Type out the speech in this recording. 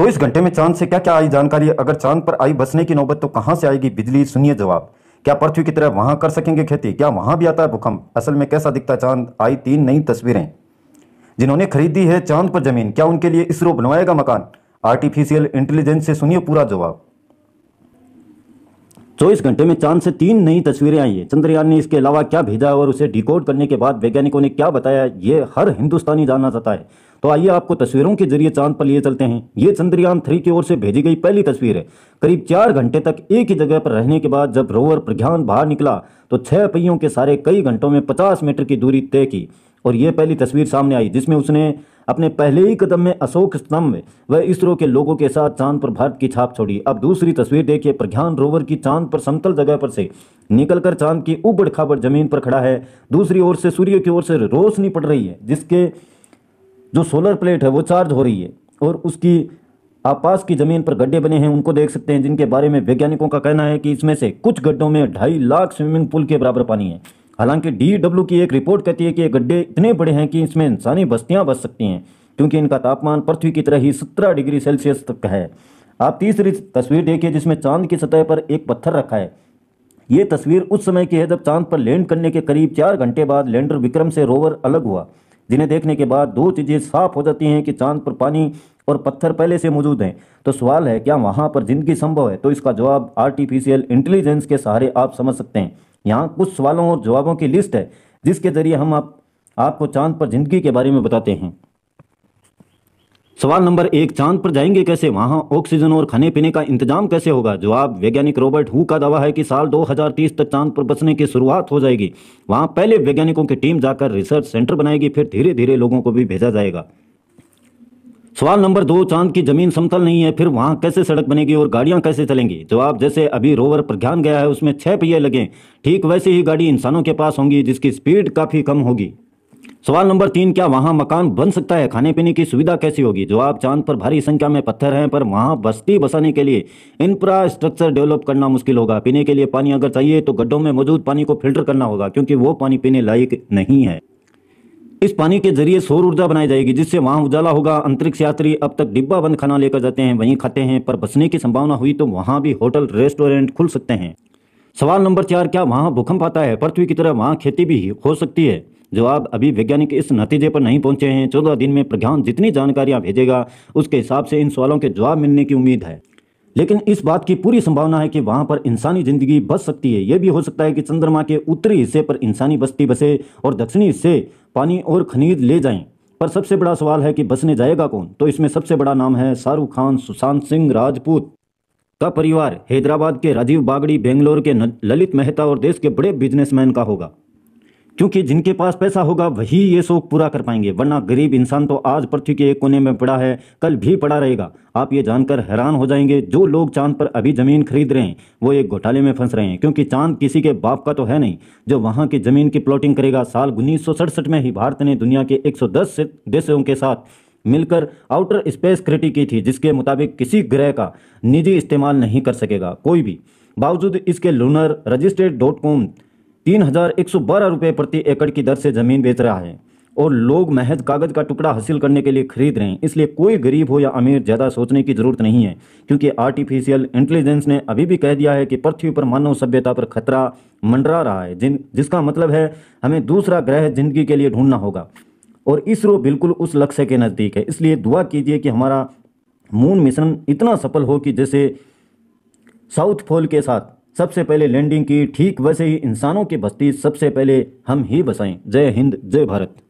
चौबीस घंटे में चांद से क्या क्या आई जानकारी अगर चांद पर आई बसने की नौबत तो कहां से आएगी बिजली सुनिए जवाब क्या पृथ्वी की तरह वहां कर सकेंगे खेती क्या वहां भी आता है भूकंप असल में कैसा दिखता चांद आई तीन नई तस्वीरें जिन्होंने खरीदी है चांद पर जमीन क्या उनके लिए इसरो बनवाएगा मकान आर्टिफिशियल इंटेलिजेंस से सुनिए पूरा जवाब चौबीस घंटे में चांद से तीन नई तस्वीरें आई है चंद्रयान ने इसके अलावा क्या भेजा और उसे डिकोड करने के बाद वैज्ञानिकों ने क्या बताया ये हर हिंदुस्तानी जानना चाहता है तो आइए आपको तस्वीरों के जरिए चांद पर लिए चलते हैं ये चंद्रयान थ्री की ओर से भेजी गई पहली तस्वीर है करीब चार घंटे तक एक ही जगह पर रहने के बाद जब रोवर प्रज्ञान बाहर निकला तो छह पहियों के सारे कई घंटों में पचास मीटर की दूरी तय की और ये पहली तस्वीर सामने आई जिसमें उसने अपने पहले ही कदम में अशोक स्तंभ व इसरो के लोगों के साथ चांद पर भारत की छाप छोड़ी अब दूसरी तस्वीर देखिए प्रज्ञान रोवर की चांद पर समतल जगह पर से निकलकर चांद की उबड़ खाबड़ जमीन पर खड़ा है दूसरी ओर से सूर्य की ओर से रोशनी पड़ रही है जिसके जो सोलर प्लेट है वो चार्ज हो रही है और उसकी आपास की ज़मीन पर गड्ढे बने हैं उनको देख सकते हैं जिनके बारे में वैज्ञानिकों का कहना है कि इसमें से कुछ गड्ढों में ढाई लाख स्विमिंग पूल के बराबर पानी है हालांकि डी की एक रिपोर्ट कहती है कि ये गड्ढे इतने बड़े हैं कि इसमें इंसानी बस्तियां बस सकती हैं क्योंकि इनका तापमान पृथ्वी की तरह ही सत्रह डिग्री सेल्सियस तक है आप तीसरी तस्वीर देखिए जिसमें चांद की सतह पर एक पत्थर रखा है ये तस्वीर उस समय की है जब चांद पर लैंड करने के करीब चार घंटे बाद लैंडर विक्रम से रोवर अलग हुआ जिन्हें देखने के बाद दो चीज़ें साफ हो जाती हैं कि चांद पर पानी और पत्थर पहले से मौजूद हैं तो सवाल है क्या वहाँ पर ज़िंदगी संभव है तो इसका जवाब आर्टिफिशियल इंटेलिजेंस के सहारे आप समझ सकते हैं यहाँ कुछ सवालों और जवाबों की लिस्ट है जिसके ज़रिए हम आप, आपको चांद पर ज़िंदगी के बारे में बताते हैं सवाल नंबर एक चांद पर जाएंगे कैसे वहां ऑक्सीजन और खाने पीने का इंतजाम कैसे होगा जवाब वैज्ञानिक रॉबर्ट हु का दावा है कि साल 2030 तक चांद पर बसने की शुरुआत हो जाएगी वहां पहले वैज्ञानिकों की टीम जाकर रिसर्च सेंटर बनाएगी फिर धीरे धीरे लोगों को भी भेजा जाएगा सवाल नंबर दो चांद की जमीन समतल नहीं है फिर वहां कैसे सड़क बनेगी और गाड़ियां कैसे चलेंगी जवाब जैसे अभी रोवर पर ध्यान गया है उसमें छह पहिए लगे ठीक वैसे ही गाड़ी इंसानों के पास होंगी जिसकी स्पीड काफी कम होगी सवाल नंबर तीन क्या वहाँ मकान बन सकता है खाने पीने की सुविधा कैसी होगी जो आप चांद पर भारी संख्या में पत्थर हैं पर वहाँ बस्ती बसाने के लिए इंफ्रास्ट्रक्चर डेवलप करना मुश्किल होगा पीने के लिए पानी अगर चाहिए तो गड्ढों में मौजूद पानी को फिल्टर करना होगा क्योंकि वो पानी पीने लायक नहीं है इस पानी के जरिए सौर ऊर्जा बनाई जाएगी जिससे वहाँ उजाला होगा अंतरिक्ष यात्री अब तक डिब्बा बंद खाना लेकर जाते हैं वहीं खाते हैं पर बसने की संभावना हुई तो वहाँ भी होटल रेस्टोरेंट खुल सकते हैं सवाल नंबर चार क्या वहाँ भूकंप आता है पृथ्वी की तरह वहाँ खेती भी हो सकती है जवाब अभी वैज्ञानिक इस नतीजे पर नहीं पहुंचे हैं चौदह दिन में प्रज्ञान जितनी जानकारियां भेजेगा उसके हिसाब से इन सवालों के जवाब मिलने की उम्मीद है लेकिन इस बात की पूरी संभावना है कि वहां पर इंसानी जिंदगी बच सकती है यह भी हो सकता है कि चंद्रमा के उत्तरी हिस्से पर इंसानी बस्ती बसे और दक्षिणी हिस्से पानी और खनिज ले जाएं पर सबसे बड़ा सवाल है कि बसने जाएगा कौन तो इसमें सबसे बड़ा नाम है शाहरुख खान सुशांत सिंह राजपूत का परिवार हैदराबाद के राजीव बागड़ी बेंगलोर के ललित मेहता और देश के बड़े बिजनेसमैन का होगा क्योंकि जिनके पास पैसा होगा वही ये शौक पूरा कर पाएंगे वरना गरीब इंसान तो आज पृथ्वी के एक कोने में पड़ा है कल भी पड़ा रहेगा आप ये जानकर हैरान हो जाएंगे जो लोग चांद पर अभी ज़मीन खरीद रहे हैं वो एक घोटाले में फंस रहे हैं क्योंकि चांद किसी के बाप का तो है नहीं जो वहाँ की ज़मीन की प्लॉटिंग करेगा साल उन्नीस में ही भारत ने दुनिया के एक देशों के साथ मिलकर आउटर स्पेस क्रिटी की थी जिसके मुताबिक किसी ग्रह का निजी इस्तेमाल नहीं कर सकेगा कोई भी बावजूद इसके लूनर रजिस्टर्ड डॉट कॉम तीन हजार एक सौ बारह रुपये प्रति एकड़ की दर से जमीन बेच रहा है और लोग महज कागज का टुकड़ा हासिल करने के लिए खरीद रहे हैं इसलिए कोई गरीब हो या अमीर ज़्यादा सोचने की ज़रूरत नहीं है क्योंकि आर्टिफिशियल इंटेलिजेंस ने अभी भी कह दिया है कि पृथ्वी पर मानव सभ्यता पर खतरा मंडरा रहा है जिन जिसका मतलब है हमें दूसरा ग्रह जिंदगी के लिए ढूंढना होगा और इसरो बिल्कुल उस लक्ष्य के नज़दीक है इसलिए दुआ कीजिए कि हमारा मून मिशन इतना सफल हो कि जैसे साउथ पोल के साथ सबसे पहले लैंडिंग की ठीक वैसे ही इंसानों की बस्ती सबसे पहले हम ही बसाएं जय हिंद जय भारत